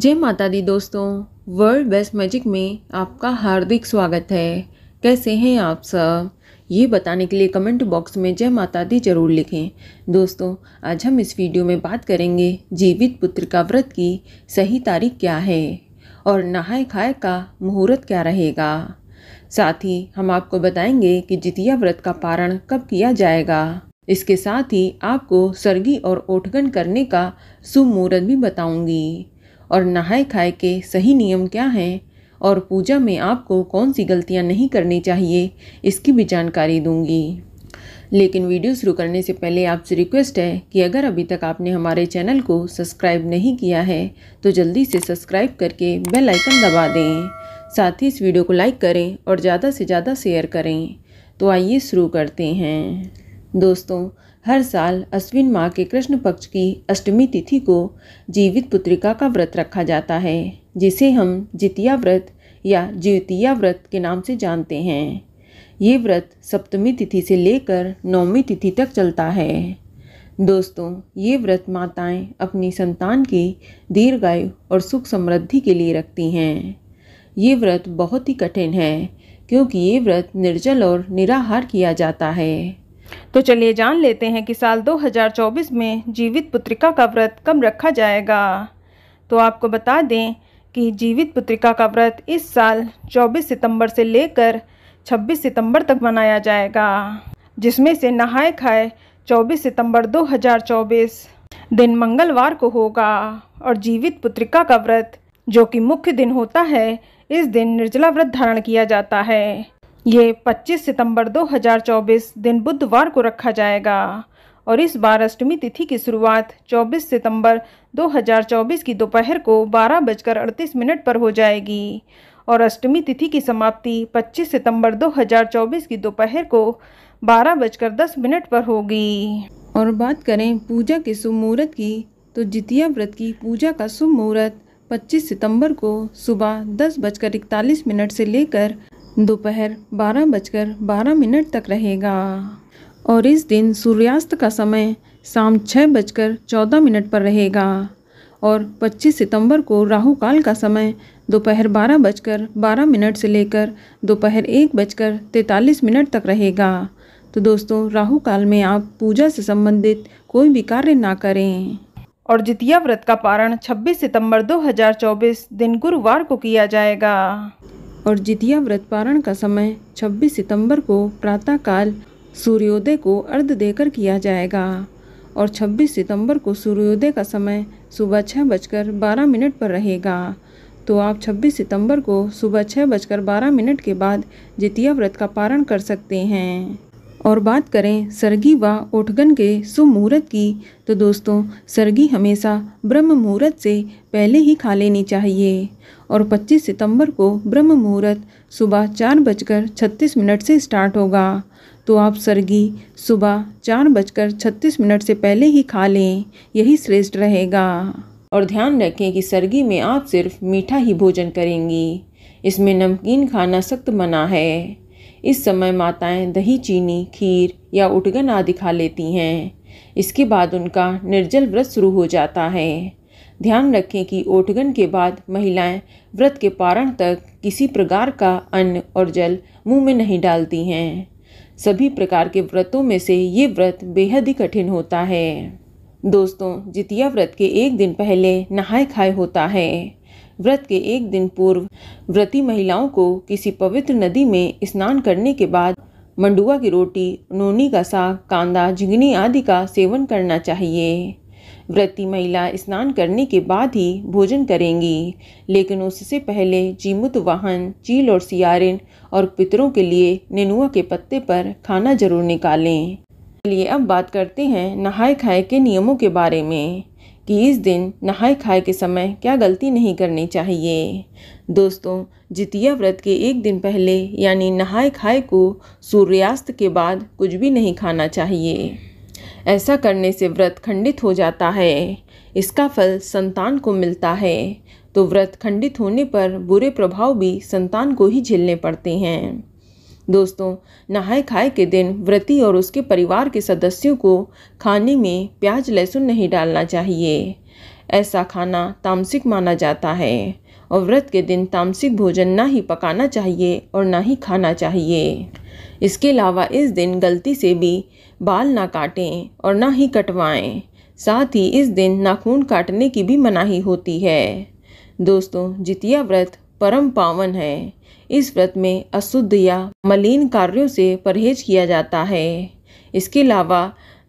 जय माता दी दोस्तों वर्ल्ड बेस्ट मैजिक में आपका हार्दिक स्वागत है कैसे हैं आप सब ये बताने के लिए कमेंट बॉक्स में जय माता दी जरूर लिखें दोस्तों आज हम इस वीडियो में बात करेंगे जीवित पुत्र का व्रत की सही तारीख क्या है और नहाए खाए का मुहूर्त क्या रहेगा साथ ही हम आपको बताएंगे कि जितिया व्रत का पारण कब किया जाएगा इसके साथ ही आपको सर्गी और ओठगन करने का मुहूर्त भी बताऊंगी और नहाए खाए के सही नियम क्या हैं और पूजा में आपको कौन सी गलतियाँ नहीं करनी चाहिए इसकी भी जानकारी दूंगी लेकिन वीडियो शुरू करने से पहले आपसे रिक्वेस्ट है कि अगर अभी तक आपने हमारे चैनल को सब्सक्राइब नहीं किया है तो जल्दी से सब्सक्राइब करके बेल आइकन दबा दें साथ ही इस वीडियो को लाइक करें और ज़्यादा से ज़्यादा शेयर करें तो आइए शुरू करते हैं दोस्तों हर साल अश्विन माह के कृष्ण पक्ष की अष्टमी तिथि को जीवित पुत्रिका का व्रत रखा जाता है जिसे हम जितिया व्रत या ज्योतिया व्रत के नाम से जानते हैं ये व्रत सप्तमी तिथि से लेकर नौमी तिथि तक चलता है दोस्तों ये व्रत माताएं अपनी संतान की दीर्घायु और सुख समृद्धि के लिए रखती हैं ये व्रत बहुत ही कठिन है क्योंकि ये व्रत निर्जल और निराहार किया जाता है तो चलिए जान लेते हैं कि साल 2024 में जीवित पुत्रिका का व्रत कब रखा जाएगा तो आपको बता दें कि जीवित पुत्रिका का व्रत इस साल 24 सितंबर से लेकर 26 सितंबर तक मनाया जाएगा जिसमें से नहाए खाए 24 सितंबर 2024 दिन मंगलवार को होगा और जीवित पुत्रिका का व्रत जो कि मुख्य दिन होता है इस दिन निर्जला व्रत धारण किया जाता है ये 25 सितंबर 2024 दिन बुधवार को रखा जाएगा और इस बार अष्टमी तिथि की शुरुआत 24 सितंबर 2024 की दोपहर को बारह बजकर अड़तीस मिनट पर हो जाएगी और अष्टमी तिथि की समाप्ति 25 सितंबर 2024 की दोपहर को बारह बजकर दस मिनट पर होगी और बात करें पूजा के शुभ मुहूर्त की तो जितिया व्रत की पूजा का शुभ मुहूर्त 25 सितंबर को सुबह दस बजकर इकतालीस मिनट से लेकर दोपहर बारह बजकर बारह मिनट तक रहेगा और इस दिन सूर्यास्त का समय शाम छः बजकर चौदह मिनट पर रहेगा और 25 सितंबर को राहु काल का समय दोपहर बारह बजकर बारह मिनट से लेकर दोपहर एक बजकर तैंतालीस मिनट तक रहेगा तो दोस्तों राहु काल में आप पूजा से संबंधित कोई भी कार्य ना करें और द्वितीय व्रत का पारण 26 सितंबर 2024 दिन गुरुवार को किया जाएगा और जितिया व्रत पारण का समय 26 सितंबर को प्रातःकाल सूर्योदय को अर्ध देकर किया जाएगा और 26 सितंबर को सूर्योदय का समय सुबह छः बजकर बारह मिनट पर रहेगा तो आप 26 सितंबर को सुबह छः बजकर बारह मिनट के बाद जितिया व्रत का पारण कर सकते हैं और बात करें सरगी व ओठगन के सुमुहूर्त की तो दोस्तों सरगी हमेशा ब्रह्म मुहूर्त से पहले ही खा लेनी चाहिए और 25 सितंबर को ब्रह्म मुहूर्त सुबह चार बजकर छत्तीस मिनट से स्टार्ट होगा तो आप सरगी सुबह चार बजकर छत्तीस मिनट से पहले ही खा लें यही श्रेष्ठ रहेगा और ध्यान रखें कि सरगी में आप सिर्फ मीठा ही भोजन करेंगी इसमें नमकीन खाना सख्त मना है इस समय माताएं दही चीनी खीर या उठगन आदि खा लेती हैं इसके बाद उनका निर्जल व्रत शुरू हो जाता है ध्यान रखें कि ओठगन के बाद महिलाएं व्रत के पारण तक किसी प्रकार का अन्न और जल मुंह में नहीं डालती हैं सभी प्रकार के व्रतों में से ये व्रत बेहद ही कठिन होता है दोस्तों जितिया व्रत के एक दिन पहले नहाए खाए होता है व्रत के एक दिन पूर्व व्रती महिलाओं को किसी पवित्र नदी में स्नान करने के बाद मंडुआ की रोटी नोनी का साग कांदा झिंगनी आदि का सेवन करना चाहिए व्रती महिला स्नान करने के बाद ही भोजन करेंगी लेकिन उससे पहले जीमुत वाहन चील और सियारिन और पितरों के लिए नेनुआ के पत्ते पर खाना जरूर निकालें चलिए अब बात करते हैं नहाए खाए के नियमों के बारे में कि इस दिन नहाए खाए के समय क्या गलती नहीं करनी चाहिए दोस्तों जितिया व्रत के एक दिन पहले यानी नहाए खाए को सूर्यास्त के बाद कुछ भी नहीं खाना चाहिए ऐसा करने से व्रत खंडित हो जाता है इसका फल संतान को मिलता है तो व्रत खंडित होने पर बुरे प्रभाव भी संतान को ही झेलने पड़ते हैं दोस्तों नहाए खाए के दिन व्रती और उसके परिवार के सदस्यों को खाने में प्याज लहसुन नहीं डालना चाहिए ऐसा खाना तामसिक माना जाता है और व्रत के दिन तामसिक भोजन ना ही पकाना चाहिए और ना ही खाना चाहिए इसके अलावा इस दिन गलती से भी बाल ना काटें और ना ही कटवाएं साथ ही इस दिन नाखून काटने की भी मनाही होती है दोस्तों जितिया व्रत परम पावन है इस व्रत में अशुद्ध या मलिन कार्यों से परहेज किया जाता है इसके अलावा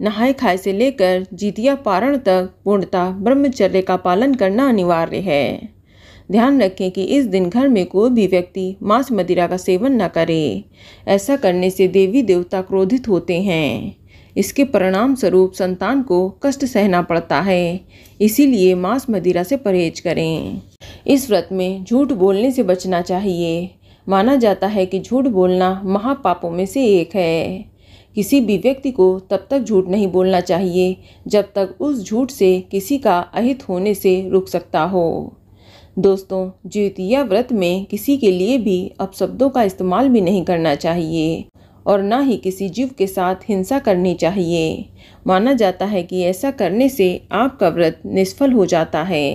नहाय खाए से लेकर जीतिया पारण तक पूर्णतः ब्रह्मचर्य का पालन करना अनिवार्य है ध्यान रखें कि इस दिन घर में कोई भी व्यक्ति मांस मदिरा का सेवन न करे ऐसा करने से देवी देवता क्रोधित होते हैं इसके परिणाम स्वरूप संतान को कष्ट सहना पड़ता है इसीलिए मांस मदिरा से परहेज करें इस व्रत में झूठ बोलने से बचना चाहिए माना जाता है कि झूठ बोलना महापापों में से एक है किसी भी व्यक्ति को तब तक झूठ नहीं बोलना चाहिए जब तक उस झूठ से किसी का अहित होने से रुक सकता हो दोस्तों द्वितीया व्रत में किसी के लिए भी अपशब्दों का इस्तेमाल भी नहीं करना चाहिए और ना ही किसी जीव के साथ हिंसा करनी चाहिए माना जाता है कि ऐसा करने से आपका व्रत निष्फल हो जाता है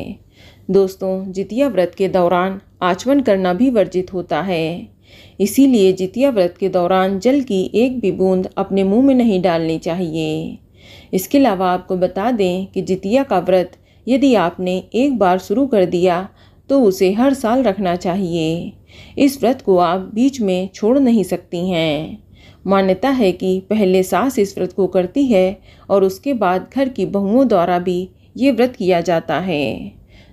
दोस्तों जितिया व्रत के दौरान आचमन करना भी वर्जित होता है इसीलिए जितिया व्रत के दौरान जल की एक भी बूंद अपने मुंह में नहीं डालनी चाहिए इसके अलावा आपको बता दें कि जितिया का व्रत यदि आपने एक बार शुरू कर दिया तो उसे हर साल रखना चाहिए इस व्रत को आप बीच में छोड़ नहीं सकती हैं मान्यता है कि पहले सास इस व्रत को करती है और उसके बाद घर की बहुओं द्वारा भी ये व्रत किया जाता है